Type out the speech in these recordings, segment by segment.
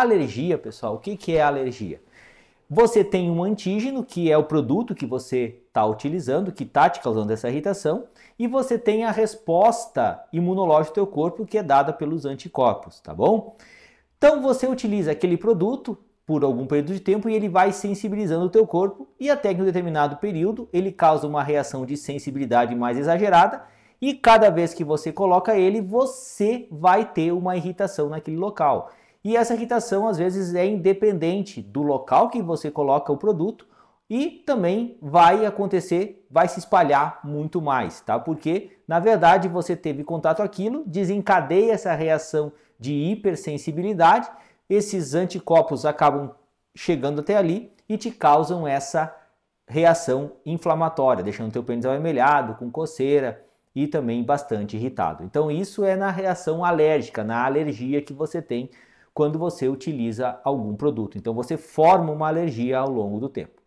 Alergia, pessoal, o que, que é alergia? Você tem um antígeno, que é o produto que você está utilizando, que está te causando essa irritação, e você tem a resposta imunológica do teu corpo, que é dada pelos anticorpos, tá bom? Então você utiliza aquele produto por algum período de tempo e ele vai sensibilizando o teu corpo e até que em um determinado período ele causa uma reação de sensibilidade mais exagerada e cada vez que você coloca ele, você vai ter uma irritação naquele local. E essa irritação às vezes é independente do local que você coloca o produto e também vai acontecer, vai se espalhar muito mais, tá? Porque na verdade você teve contato aquilo, desencadeia essa reação de hipersensibilidade, esses anticorpos acabam chegando até ali e te causam essa reação inflamatória, deixando teu pênis avermelhado, com coceira e também bastante irritado. Então isso é na reação alérgica, na alergia que você tem quando você utiliza algum produto. Então você forma uma alergia ao longo do tempo.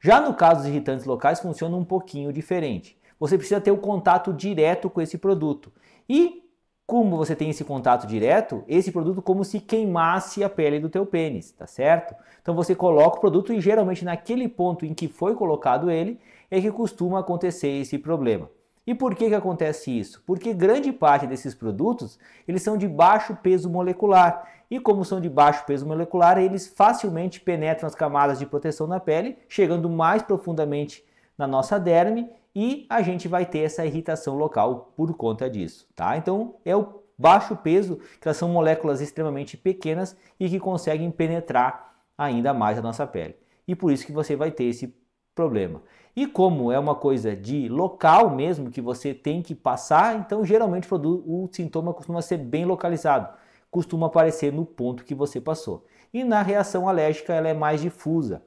Já no caso dos irritantes locais, funciona um pouquinho diferente. Você precisa ter o um contato direto com esse produto. E como você tem esse contato direto, esse produto como se queimasse a pele do teu pênis, tá certo? Então você coloca o produto e geralmente naquele ponto em que foi colocado ele é que costuma acontecer esse problema. E por que, que acontece isso? Porque grande parte desses produtos eles são de baixo peso molecular e como são de baixo peso molecular, eles facilmente penetram as camadas de proteção da pele, chegando mais profundamente na nossa derme e a gente vai ter essa irritação local por conta disso, tá? Então é o baixo peso, que elas são moléculas extremamente pequenas e que conseguem penetrar ainda mais a nossa pele. E por isso que você vai ter esse problema. E como é uma coisa de local mesmo que você tem que passar, então geralmente o sintoma costuma ser bem localizado, costuma aparecer no ponto que você passou. E na reação alérgica ela é mais difusa.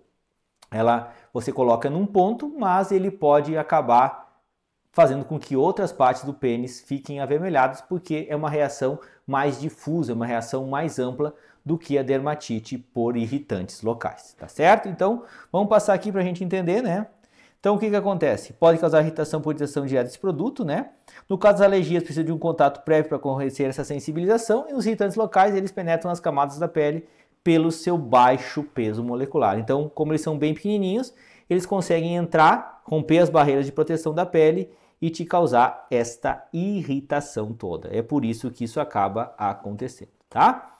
Ela você coloca num ponto, mas ele pode acabar fazendo com que outras partes do pênis fiquem avermelhadas, porque é uma reação mais difusa, uma reação mais ampla do que a dermatite por irritantes locais, tá certo? Então, vamos passar aqui para a gente entender, né? Então, o que, que acontece? Pode causar irritação por irritação direta desse produto, né? No caso das alergias, precisa de um contato prévio para acontecer essa sensibilização e os irritantes locais, eles penetram nas camadas da pele pelo seu baixo peso molecular. Então, como eles são bem pequenininhos, eles conseguem entrar, romper as barreiras de proteção da pele e te causar esta irritação toda. É por isso que isso acaba acontecendo, tá?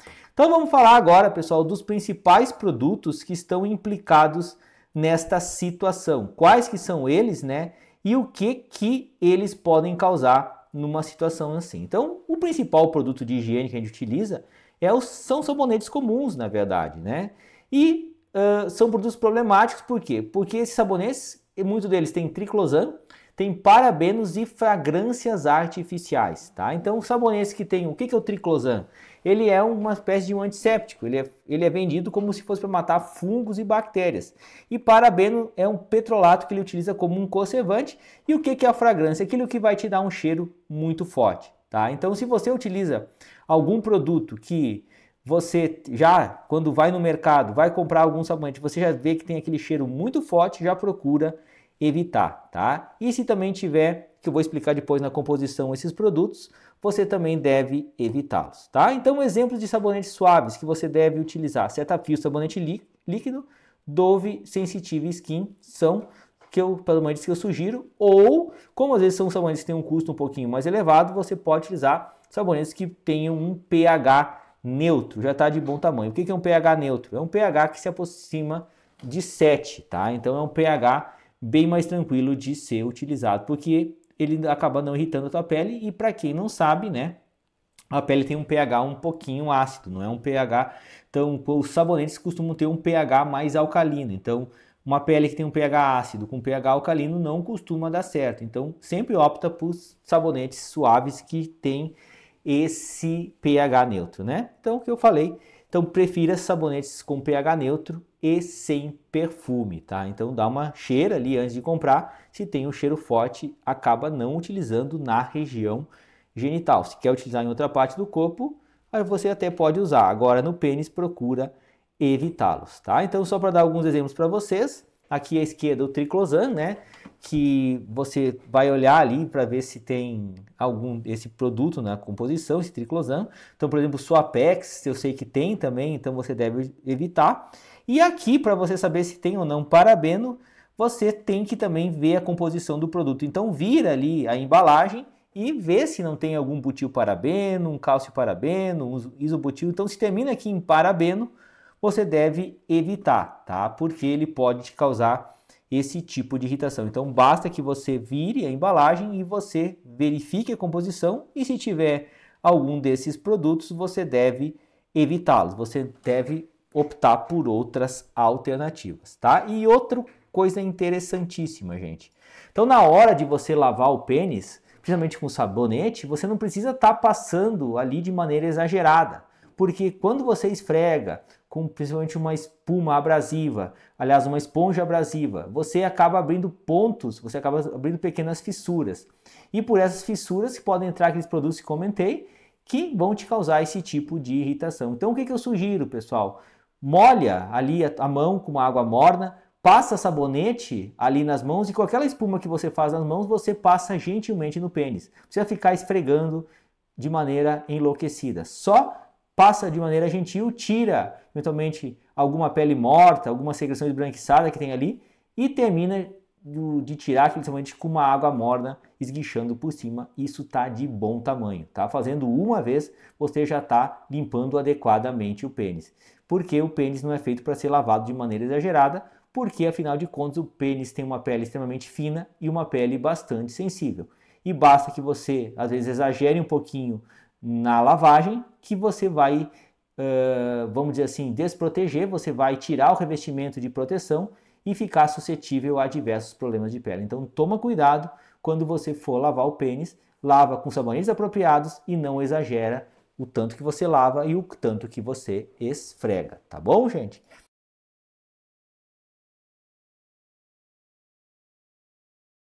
Então vamos falar agora, pessoal, dos principais produtos que estão implicados nesta situação. Quais que são eles, né? E o que que eles podem causar numa situação assim. Então, o principal produto de higiene que a gente utiliza é os, são sabonetes comuns, na verdade, né? E uh, são produtos problemáticos por quê? Porque esses sabonetes, muitos deles têm triclosan, tem parabenos e fragrâncias artificiais, tá? Então, sabonetes que têm, o que, que é o triclosan? ele é uma espécie de um antisséptico. Ele é, ele é vendido como se fosse para matar fungos e bactérias. E parabeno é um petrolato que ele utiliza como um conservante. E o que, que é a fragrância? Aquilo que vai te dar um cheiro muito forte. Tá? Então, se você utiliza algum produto que você já, quando vai no mercado, vai comprar algum sabonete, você já vê que tem aquele cheiro muito forte, já procura evitar, tá? E se também tiver que eu vou explicar depois na composição esses produtos, você também deve evitá-los, tá? Então, exemplos de sabonetes suaves que você deve utilizar: Cetaphil, tá sabonete líquido, Dove Sensitive Skin são que eu, pelo menos que eu sugiro, ou como às vezes são sabonetes que têm um custo um pouquinho mais elevado, você pode utilizar sabonetes que tenham um pH neutro, já está de bom tamanho. O que é um pH neutro? É um pH que se aproxima de 7, tá? Então é um pH bem mais tranquilo de ser utilizado, porque ele acaba não irritando a tua pele e para quem não sabe, né, a pele tem um pH um pouquinho ácido, não é um pH. Então, os sabonetes costumam ter um pH mais alcalino. Então, uma pele que tem um pH ácido com pH alcalino não costuma dar certo. Então, sempre opta por sabonetes suaves que têm esse pH neutro, né? Então, o que eu falei então prefira sabonetes com pH neutro e sem perfume, tá? Então dá uma cheira ali antes de comprar. Se tem um cheiro forte, acaba não utilizando na região genital. Se quer utilizar em outra parte do corpo, aí você até pode usar. Agora no pênis procura evitá-los, tá? Então só para dar alguns exemplos para vocês, aqui à esquerda o triclosan, né? que você vai olhar ali para ver se tem algum esse produto na né, composição, esse triclosan. Então, por exemplo, Suapex, eu sei que tem também, então você deve evitar. E aqui, para você saber se tem ou não parabeno, você tem que também ver a composição do produto. Então, vira ali a embalagem e vê se não tem algum butil parabeno, um cálcio parabeno, um isobutil. Então, se termina aqui em parabeno, você deve evitar, tá? Porque ele pode te causar esse tipo de irritação. Então basta que você vire a embalagem e você verifique a composição e se tiver algum desses produtos, você deve evitá-los. Você deve optar por outras alternativas, tá? E outra coisa interessantíssima, gente. Então na hora de você lavar o pênis, principalmente com sabonete, você não precisa estar tá passando ali de maneira exagerada porque quando você esfrega com principalmente uma espuma abrasiva, aliás, uma esponja abrasiva, você acaba abrindo pontos, você acaba abrindo pequenas fissuras. E por essas fissuras que podem entrar aqueles produtos que comentei, que vão te causar esse tipo de irritação. Então o que, que eu sugiro, pessoal? Molha ali a mão com uma água morna, passa sabonete ali nas mãos e com aquela espuma que você faz nas mãos, você passa gentilmente no pênis. Você precisa ficar esfregando de maneira enlouquecida. Só passa de maneira gentil, tira eventualmente alguma pele morta, alguma secreção esbranquiçada que tem ali e termina de tirar principalmente com uma água morna esguichando por cima. Isso tá de bom tamanho, tá? Fazendo uma vez, você já tá limpando adequadamente o pênis. Porque o pênis não é feito para ser lavado de maneira exagerada, porque afinal de contas o pênis tem uma pele extremamente fina e uma pele bastante sensível. E basta que você às vezes exagere um pouquinho na lavagem que você vai, uh, vamos dizer assim, desproteger, você vai tirar o revestimento de proteção e ficar suscetível a diversos problemas de pele. Então toma cuidado quando você for lavar o pênis, lava com sabonetes apropriados e não exagera o tanto que você lava e o tanto que você esfrega, tá bom, gente?